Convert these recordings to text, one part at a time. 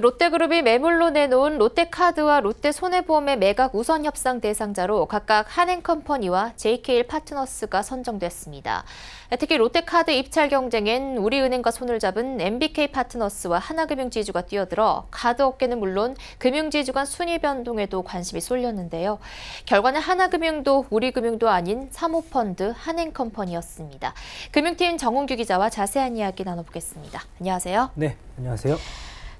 롯데그룹이 매물로 내놓은 롯데카드와 롯데손해보험의 매각 우선 협상 대상자로 각각 한행컴퍼니와 JK일 파트너스가 선정됐습니다. 특히 롯데카드 입찰 경쟁엔 우리은행과 손을 잡은 MBK 파트너스와 하나금융지주가 뛰어들어 카드 업계는 물론 금융지주 간 순위 변동에도 관심이 쏠렸는데요. 결과는 하나금융도 우리금융도 아닌 사모펀드 한행컴퍼니였습니다. 금융팀 정은규 기자와 자세한 이야기 나눠보겠습니다. 안녕하세요. 네, 안녕하세요.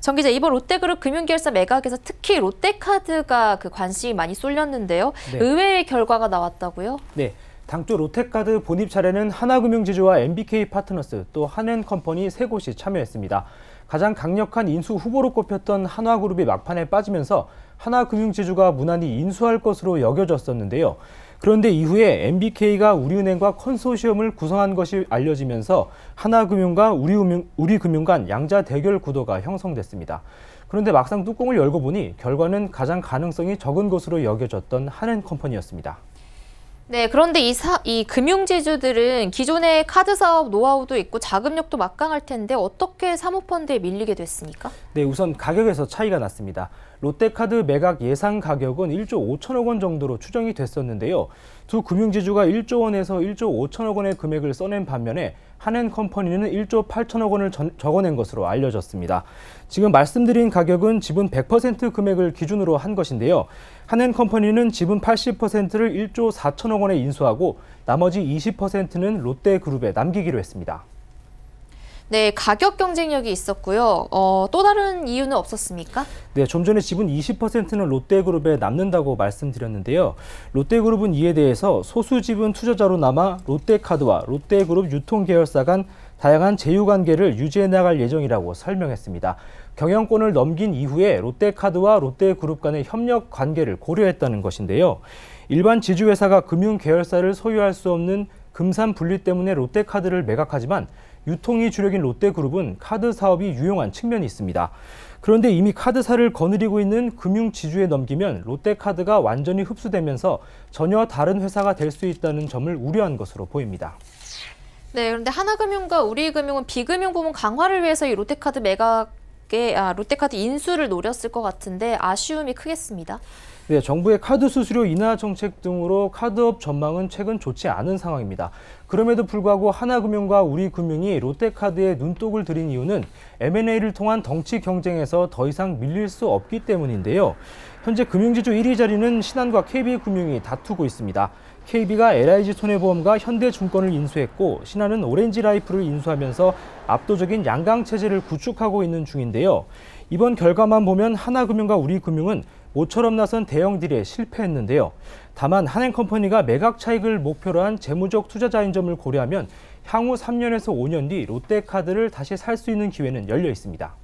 정 기자 이번 롯데그룹 금융결사 매각에서 특히 롯데카드가 그 관심이 많이 쏠렸는데요. 네. 의외의 결과가 나왔다고요? 네. 당초 롯데카드 본입 차례는 하나금융지주와 MBK 파트너스 또 한앤컴퍼니 세 곳이 참여했습니다. 가장 강력한 인수 후보로 꼽혔던 한화그룹이 막판에 빠지면서 하나금융지주가 무난히 인수할 것으로 여겨졌었는데요. 그런데 이후에 MBK가 우리은행과 컨소시엄을 구성한 것이 알려지면서 하나금융과 우리금융, 우리금융 간 양자 대결 구도가 형성됐습니다. 그런데 막상 뚜껑을 열고 보니 결과는 가장 가능성이 적은 것으로 여겨졌던 한엔컴퍼니였습니다. 네, 그런데 이, 사, 이 금융지주들은 기존의 카드 사업 노하우도 있고 자금력도 막강할 텐데 어떻게 사모펀드에 밀리게 됐습니까? 네, 우선 가격에서 차이가 났습니다. 롯데카드 매각 예상 가격은 1조 5천억 원 정도로 추정이 됐었는데요. 두 금융지주가 1조 원에서 1조 5천억 원의 금액을 써낸 반면에 한앤컴퍼니는 1조 8천억 원을 전, 적어낸 것으로 알려졌습니다. 지금 말씀드린 가격은 지분 100% 금액을 기준으로 한 것인데요. 한앤컴퍼니는 지분 80%를 1조 4천억 원에 인수하고 나머지 20%는 롯데그룹에 남기기로 했습니다. 네, 가격 경쟁력이 있었고요. 어, 또 다른 이유는 없었습니까? 네, 좀 전에 지분 20%는 롯데그룹에 남는다고 말씀드렸는데요. 롯데그룹은 이에 대해서 소수 지분 투자자로 남아 롯데카드와 롯데그룹 유통 계열사 간 다양한 제휴 관계를 유지해 나갈 예정이라고 설명했습니다. 경영권을 넘긴 이후에 롯데카드와 롯데그룹 간의 협력 관계를 고려했다는 것인데요. 일반 지주회사가 금융 계열사를 소유할 수 없는 금산 분리 때문에 롯데카드를 매각하지만 유통이 주력인 롯데그룹은 카드 사업이 유용한 측면이 있습니다. 그런데 이미 카드사를 거느리고 있는 금융지주에 넘기면 롯데카드가 완전히 흡수되면서 전혀 다른 회사가 될 수 있다는 점을 우려한 것으로 보입니다. 네, 그런데 하나금융과 우리금융은 비금융 부문 강화를 위해서 이 롯데카드 매각 롯데, 아, 롯데카드 인수를 노렸을 것 같은데 아쉬움이 크겠습니다. 네, 정부의 카드 수수료 인하 정책 등으로 카드업 전망은 최근 좋지 않은 상황입니다. 그럼에도 불구하고 하나금융과 우리금융이 롯데카드에 눈독을 들인 이유는 M&A를 통한 덩치 경쟁에서 더 이상 밀릴 수 없기 때문인데요. 현재 금융지주 1위 자리는 신한과 KB금융이 다투고 있습니다. KB가 LIG 손해보험과 현대증권을 인수했고 신한은 오렌지라이프를 인수하면서 압도적인 양강 체제를 구축하고 있는 중인데요. 이번 결과만 보면 하나금융과 우리금융은 모처럼 나선 대형 딜에 실패했는데요. 다만 한행컴퍼니가 매각 차익을 목표로 한 재무적 투자자인 점을 고려하면 향후 3년에서 5년 뒤 롯데카드를 다시 살 수 있는 기회는 열려 있습니다.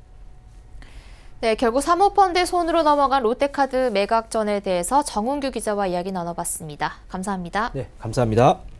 네, 결국 사모펀드 의 손으로 넘어간 롯데카드 매각전에 대해서 정은규 기자와 이야기 나눠봤습니다. 감사합니다. 네, 감사합니다.